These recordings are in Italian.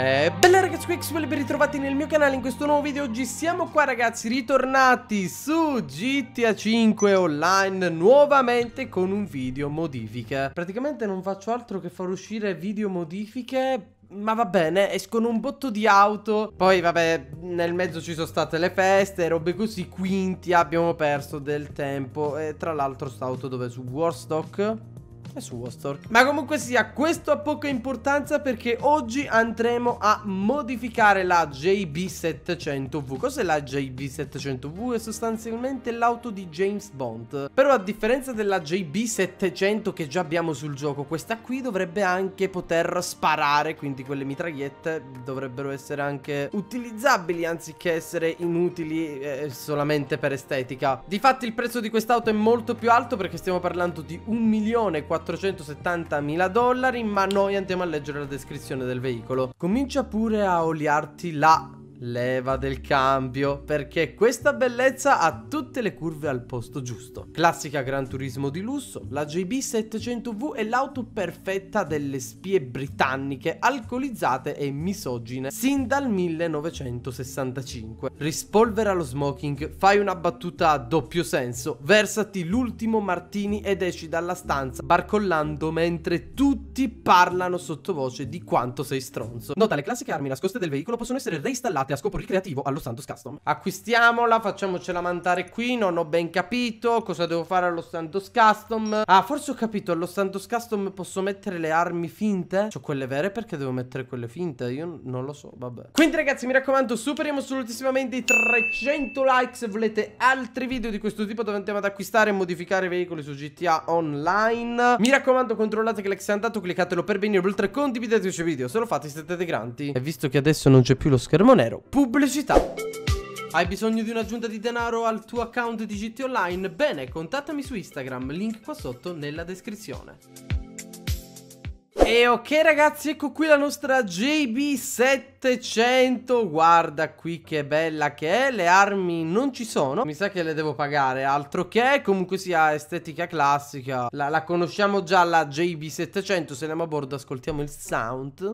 Eh, bella ragazzi qui Xwell ben ritrovati nel mio canale in questo nuovo video Oggi siamo qua ragazzi ritornati su GTA 5 online nuovamente con un video modifiche Praticamente non faccio altro che far uscire video modifiche ma va bene, escono un botto di auto. Poi, vabbè, nel mezzo ci sono state le feste, robe così. Quindi abbiamo perso del tempo. E tra l'altro, sta auto dove su Warstock e su Wastor. Ma comunque sia, questo ha poca importanza perché oggi andremo a modificare la JB700V. Cos'è la JB700V? È sostanzialmente l'auto di James Bond. Però a differenza della JB700 che già abbiamo sul gioco, questa qui dovrebbe anche poter sparare, quindi quelle mitragliette dovrebbero essere anche utilizzabili anziché essere inutili eh, solamente per estetica. Difatti il prezzo di quest'auto è molto più alto perché stiamo parlando di 1.400.000 470.000 dollari, ma noi andiamo a leggere la descrizione del veicolo. Comincia pure a oliarti la leva del cambio, perché questa bellezza ha tutte le curve al posto giusto. Classica Gran Turismo di lusso, la JB 700V è l'auto perfetta delle spie britanniche alcolizzate e misogine sin dal 1965. Rispolvera lo smoking, fai una battuta a doppio senso, versati l'ultimo martini ed esci dalla stanza barcollando mentre tutti parlano sottovoce di quanto sei stronzo. Nota, le classiche armi nascoste del veicolo possono essere reinstallate usate a scopo ricreativo allo Santos Custom. Acquistiamola, facciamocela mantare qui, non ho ben capito cosa devo fare allo Santos Custom. Ah, forse ho capito, allo Santos Custom posso mettere le armi finte? C'ho quelle vere perché devo mettere quelle finte? Io non lo so, vabbè. Quindi ragazzi, mi raccomando, superiamo assolutissimamente i 300 likes. Se volete altri video di questo tipo dove andiamo ad acquistare e modificare veicoli su GTA Online. Mi raccomando, controllate che l'ex è andato, cliccatelo per venire. Oltre condividete questo video, se lo fate siete dei grandi. E visto che adesso non c'è più lo schermo nero, denaro. Pubblicità. Hai bisogno di un'aggiunta di denaro al tuo account di GT Online? Bene, contattami su Instagram, link qua sotto nella descrizione. E ok ragazzi, ecco qui la nostra JB700 Guarda qui che bella che è Le armi non ci sono Mi sa che le devo pagare Altro che comunque sia estetica classica La, la conosciamo già la JB700 Se andiamo a bordo ascoltiamo il sound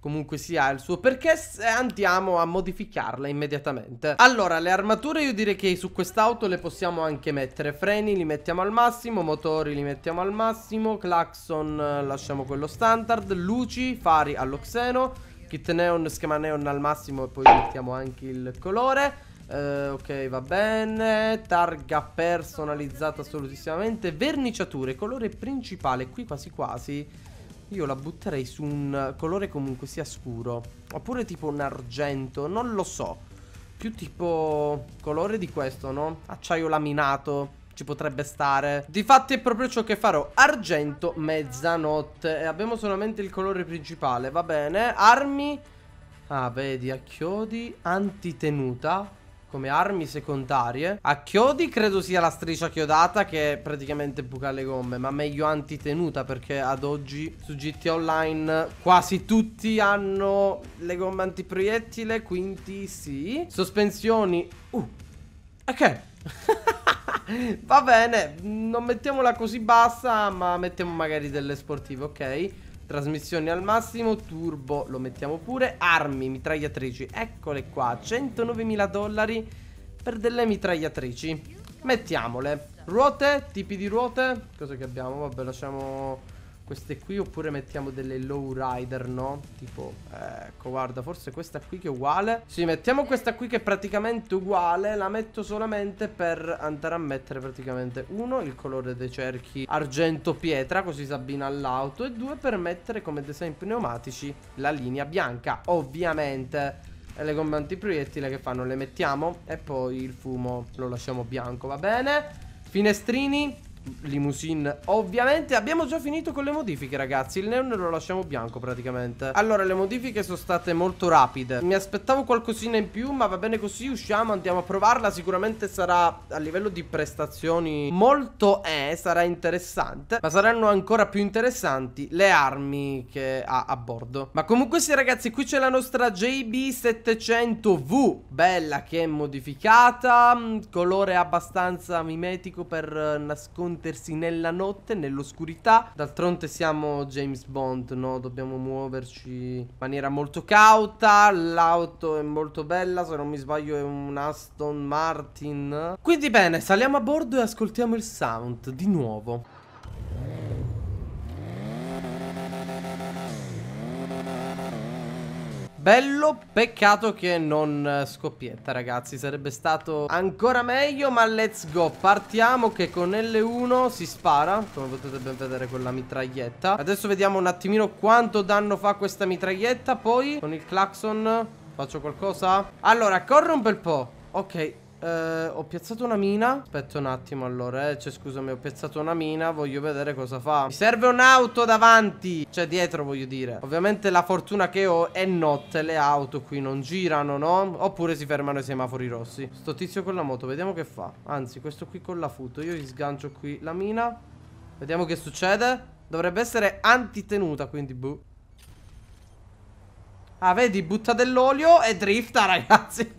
comunque sia il suo perché eh, andiamo a modificarla immediatamente Allora le armature io direi che su quest'auto le possiamo anche mettere Freni li mettiamo al massimo, motori li mettiamo al massimo Claxon eh, lasciamo quello standard Luci, fari allo xeno Kit neon, schema neon al massimo e poi mettiamo anche il colore Uh, ok, va bene. Targa personalizzata assolutissimamente. Verniciature, colore principale. Qui quasi quasi. Io la butterei su un colore comunque sia scuro Oppure tipo un argento, non lo so Più tipo colore di questo, no? Acciaio laminato ci potrebbe stare Difatti è proprio ciò che farò Argento mezzanotte E abbiamo solamente il colore principale Va bene Armi Ah vedi a chiodi Antitenuta come armi secondarie. A chiodi credo sia la striscia chiodata che praticamente buca le gomme, ma meglio antitenuta perché ad oggi su GT Online quasi tutti hanno le gomme antiproiettile, quindi sì. Sospensioni... Uh, ok. Va bene, non mettiamola così bassa, ma mettiamo magari delle sportive, ok? Trasmissioni al massimo, turbo lo mettiamo pure Armi, mitragliatrici, eccole qua 109.000 dollari per delle mitragliatrici Mettiamole Ruote, tipi di ruote Cosa che abbiamo? Vabbè lasciamo queste qui oppure mettiamo delle low rider, no? Tipo, ecco, guarda, forse questa qui che è uguale. Sì, mettiamo questa qui che è praticamente uguale, la metto solamente per andare a mettere praticamente uno, il colore dei cerchi argento pietra, così si abbina all'auto, e due per mettere come design pneumatici la linea bianca, ovviamente. E le gomme antiproiettile che fanno? Le mettiamo e poi il fumo lo lasciamo bianco, va bene? Finestrini limousine Ovviamente abbiamo già finito con le modifiche ragazzi Il neon lo lasciamo bianco praticamente Allora le modifiche sono state molto rapide Mi aspettavo qualcosina in più ma va bene così Usciamo andiamo a provarla Sicuramente sarà a livello di prestazioni molto E eh, Sarà interessante Ma saranno ancora più interessanti le armi che ha a bordo Ma comunque sì ragazzi qui c'è la nostra JB700V Bella che è modificata mm, Colore abbastanza mimetico per eh, nascondere raggiungersi nella notte, nell'oscurità. D'altronde siamo James Bond, no? Dobbiamo muoverci in maniera molto cauta. L'auto è molto bella, se non mi sbaglio è un Aston Martin. Quindi bene, saliamo a bordo e ascoltiamo il sound di nuovo. bello Peccato che non eh, scoppietta ragazzi Sarebbe stato ancora meglio Ma let's go Partiamo che con L1 si spara Come potete ben vedere con la mitraglietta Adesso vediamo un attimino quanto danno fa questa mitraglietta Poi con il clacson Faccio qualcosa? Allora corre un bel po' Ok eh, ho piazzato una mina Aspetta un attimo allora eh. Cioè scusami ho piazzato una mina Voglio vedere cosa fa Mi serve un'auto davanti Cioè dietro voglio dire Ovviamente la fortuna che ho è notte Le auto qui non girano no? Oppure si fermano i semafori rossi Sto tizio con la moto Vediamo che fa Anzi questo qui con la futo Io gli sgancio qui la mina Vediamo che succede Dovrebbe essere antitenuta quindi buh Ah, vedi, butta dell'olio e drifta, ragazzi.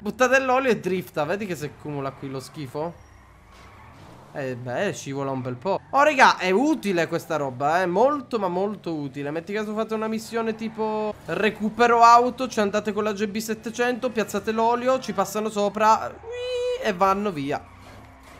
butta dell'olio e drifta. Vedi che si accumula qui lo schifo? Eh, beh, scivola un bel po'. Oh, raga, è utile questa roba, eh. Molto, ma molto utile. Metti caso fate una missione tipo recupero auto, cioè andate con la GB700, piazzate l'olio, ci passano sopra, e vanno via.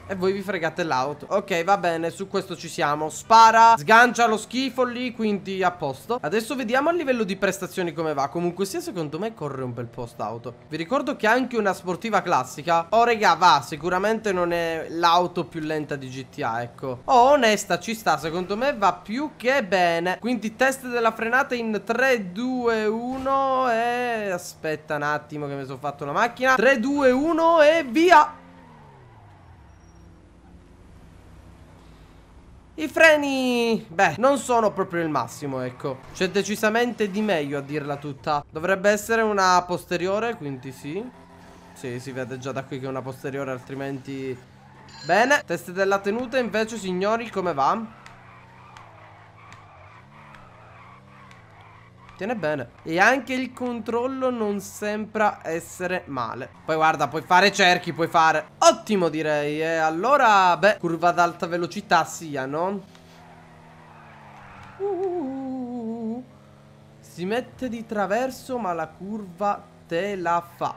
E voi vi fregate l'auto Ok va bene su questo ci siamo Spara Sgancia lo schifo lì Quindi a posto Adesso vediamo a livello di prestazioni come va Comunque sia secondo me corre un bel po' auto. Vi ricordo che anche una sportiva classica Oh regà va Sicuramente non è l'auto più lenta di GTA ecco Oh onesta ci sta Secondo me va più che bene Quindi test della frenata in 3, 2, 1 E aspetta un attimo che mi sono fatto la macchina 3, 2, 1 e via I freni, beh, non sono proprio il massimo, ecco C'è decisamente di meglio a dirla tutta Dovrebbe essere una posteriore, quindi sì Sì, si vede già da qui che è una posteriore, altrimenti... Bene, test della tenuta invece, signori, come va? Tiene bene E anche il controllo non sembra essere male Poi guarda, puoi fare cerchi, puoi fare Ottimo direi E allora, beh, curva ad alta velocità sia, no? Uh, si mette di traverso ma la curva te la fa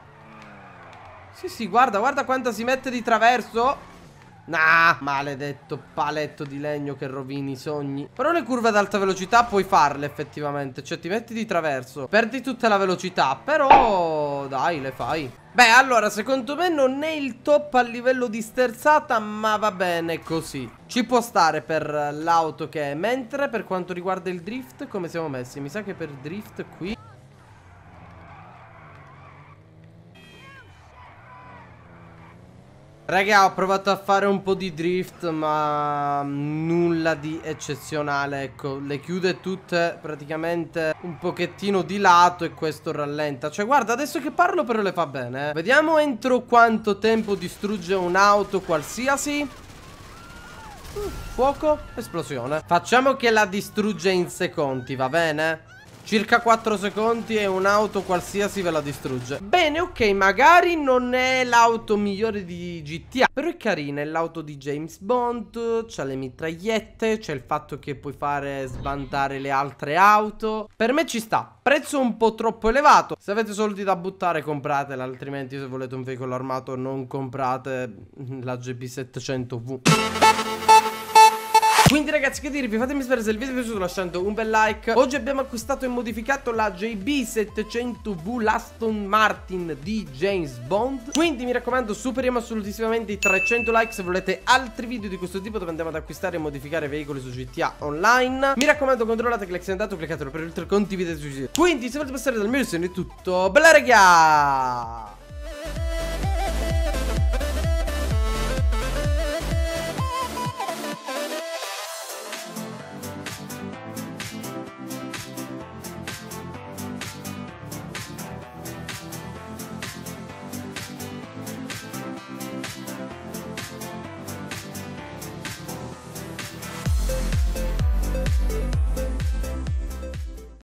Sì, sì, guarda, guarda quanta si mette di traverso Nah, maledetto paletto di legno che rovini i sogni. Però le curve ad alta velocità puoi farle effettivamente. Cioè ti metti di traverso, perdi tutta la velocità, però dai, le fai. Beh, allora, secondo me non è il top a livello di sterzata, ma va bene così. Ci può stare per l'auto che è. Mentre per quanto riguarda il drift, come siamo messi? Mi sa che per drift qui Raga ho provato a fare un po' di drift ma nulla di eccezionale ecco le chiude tutte praticamente un pochettino di lato e questo rallenta Cioè guarda adesso che parlo però le fa bene eh. Vediamo entro quanto tempo distrugge un'auto qualsiasi uh, Fuoco, esplosione Facciamo che la distrugge in secondi va bene? Circa 4 secondi e un'auto qualsiasi ve la distrugge Bene, ok, magari non è l'auto migliore di GTA Però è carina, è l'auto di James Bond C'ha le mitragliette, c'è il fatto che puoi fare sbandare le altre auto Per me ci sta Prezzo un po' troppo elevato Se avete soldi da buttare compratela Altrimenti se volete un veicolo armato non comprate la GP700V quindi ragazzi che dirvi fatemi sapere se il video vi è piaciuto lasciando un bel like Oggi abbiamo acquistato e modificato la JB700V Laston Martin di James Bond Quindi mi raccomando superiamo assolutissimamente i 300 like se volete altri video di questo tipo Dove andiamo ad acquistare e modificare veicoli su GTA Online Mi raccomando controllate che se è andato, cliccatelo per il condividete su GTA Quindi se volete passare dal mio è tutto Bella regà